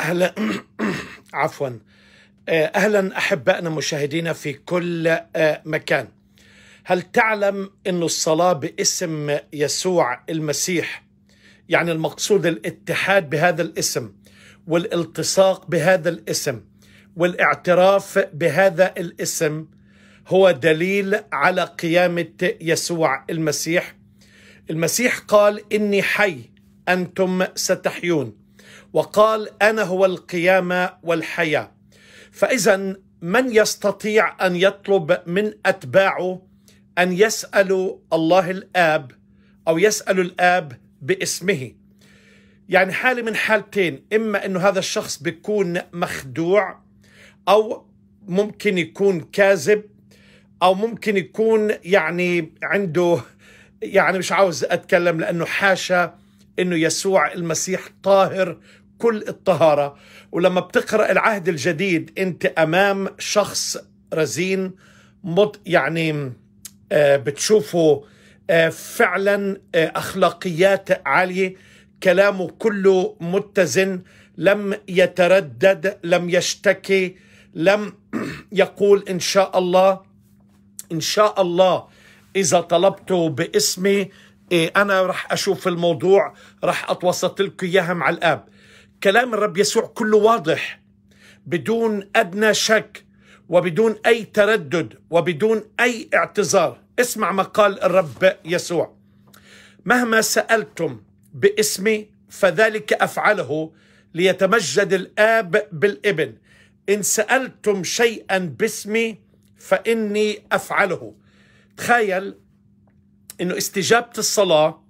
أهلا عفوا آه، أهلا أحبائنا مشاهدينا في كل آه، مكان هل تعلم أن الصلاة باسم يسوع المسيح يعني المقصود الاتحاد بهذا الاسم والالتصاق بهذا الاسم والاعتراف بهذا الاسم هو دليل على قيامة يسوع المسيح المسيح قال إني حي أنتم ستحيون وقال انا هو القيامه والحياه فاذا من يستطيع ان يطلب من اتباعه ان يسالوا الله الاب او يسالوا الاب باسمه يعني حاله من حالتين اما انه هذا الشخص بيكون مخدوع او ممكن يكون كاذب او ممكن يكون يعني عنده يعني مش عاوز اتكلم لانه حاشا انه يسوع المسيح طاهر كل الطهاره ولما بتقرا العهد الجديد انت امام شخص رزين مط يعني آه، بتشوفه آه، فعلا آه، اخلاقيات عاليه كلامه كله متزن لم يتردد لم يشتكي لم يقول ان شاء الله ان شاء الله اذا طلبته باسمي إيه أنا راح أشوف الموضوع راح أتوسط لكم إياها مع الآب كلام الرب يسوع كله واضح بدون أدنى شك وبدون أي تردد وبدون أي اعتذار اسمع ما قال الرب يسوع مهما سألتم باسمي فذلك أفعله ليتمجد الآب بالابن إن سألتم شيئا باسمي فإني أفعله تخيل انه استجابه الصلاه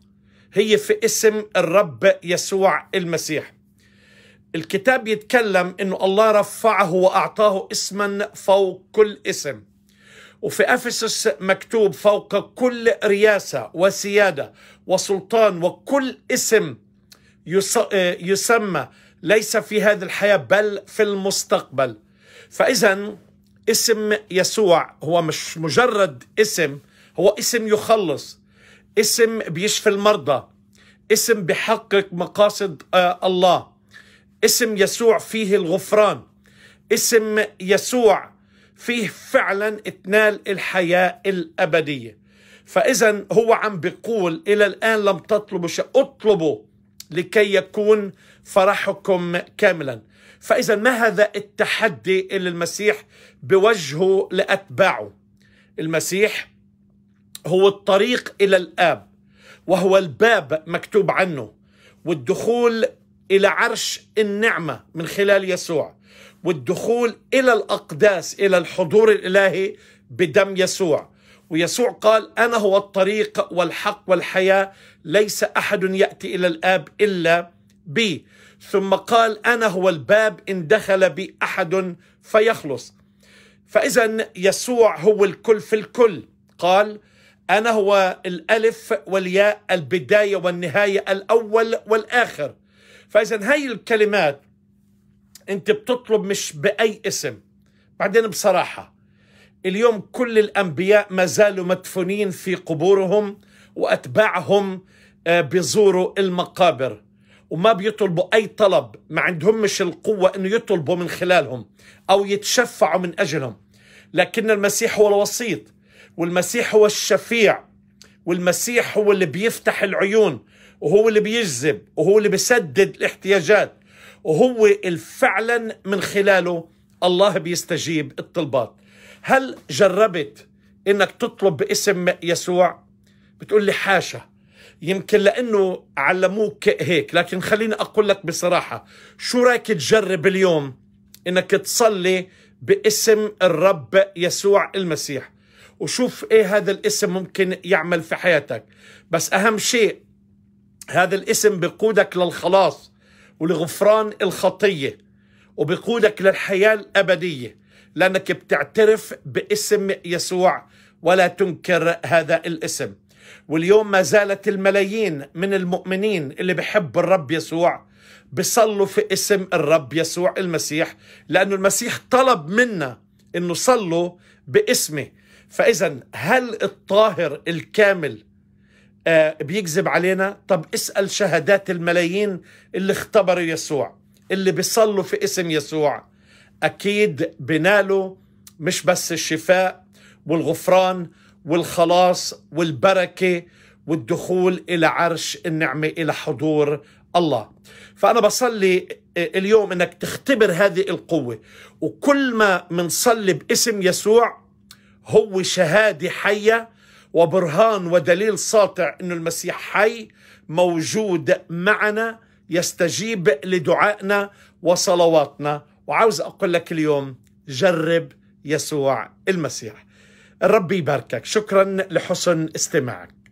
هي في اسم الرب يسوع المسيح الكتاب يتكلم انه الله رفعه واعطاه اسما فوق كل اسم وفي افسس مكتوب فوق كل رياسه وسياده وسلطان وكل اسم يسمى ليس في هذه الحياه بل في المستقبل فاذا اسم يسوع هو مش مجرد اسم هو اسم يخلص اسم بيشفي المرضى اسم بحقق مقاصد آه، الله اسم يسوع فيه الغفران اسم يسوع فيه فعلا اتنال الحياة الأبدية فإذا هو عم بيقول إلى الآن لم تطلبوا شيء اطلبوا لكي يكون فرحكم كاملا فإذا ما هذا التحدي اللي المسيح بوجهه لأتباعه المسيح هو الطريق الى الاب وهو الباب مكتوب عنه والدخول الى عرش النعمه من خلال يسوع والدخول الى الاقداس الى الحضور الالهي بدم يسوع ويسوع قال انا هو الطريق والحق والحياه ليس احد ياتي الى الاب الا بي ثم قال انا هو الباب ان دخل بي احد فيخلص فاذا يسوع هو الكل في الكل قال أنا هو الألف والياء البداية والنهاية الأول والآخر فإذا هاي الكلمات أنت بتطلب مش بأي اسم بعدين بصراحة اليوم كل الأنبياء ما زالوا مدفونين في قبورهم وأتباعهم آه، بيزوروا المقابر وما بيطلبوا أي طلب ما عندهمش القوة أنه يطلبوا من خلالهم أو يتشفعوا من أجلهم لكن المسيح هو الوسيط والمسيح هو الشفيع والمسيح هو اللي بيفتح العيون وهو اللي بيجذب وهو اللي بيسدد الاحتياجات وهو فعلا من خلاله الله بيستجيب الطلبات هل جربت انك تطلب باسم يسوع بتقول لي حاشا يمكن لانه علموك هيك لكن خليني اقول لك بصراحه شو رايك تجرب اليوم انك تصلي باسم الرب يسوع المسيح وشوف ايه هذا الاسم ممكن يعمل في حياتك بس اهم شيء هذا الاسم بقودك للخلاص ولغفران الخطيه وبقودك للحياه الابديه لانك بتعترف باسم يسوع ولا تنكر هذا الاسم واليوم ما زالت الملايين من المؤمنين اللي بحب الرب يسوع بصلوا في اسم الرب يسوع المسيح لأن المسيح طلب منا أنه صلوا باسمه فاذا هل الطاهر الكامل آه، بيكذب علينا طب اسال شهادات الملايين اللي اختبروا يسوع اللي بيصلوا في اسم يسوع اكيد بنالوا مش بس الشفاء والغفران والخلاص والبركه والدخول الى عرش النعمه الى حضور الله فانا بصلي آه، اليوم انك تختبر هذه القوه وكل ما منصلي باسم يسوع هو شهادة حية وبرهان ودليل ساطع أن المسيح حي موجود معنا يستجيب لدعائنا وصلواتنا وعاوز أقول لك اليوم جرب يسوع المسيح الرب يباركك شكرا لحسن استماعك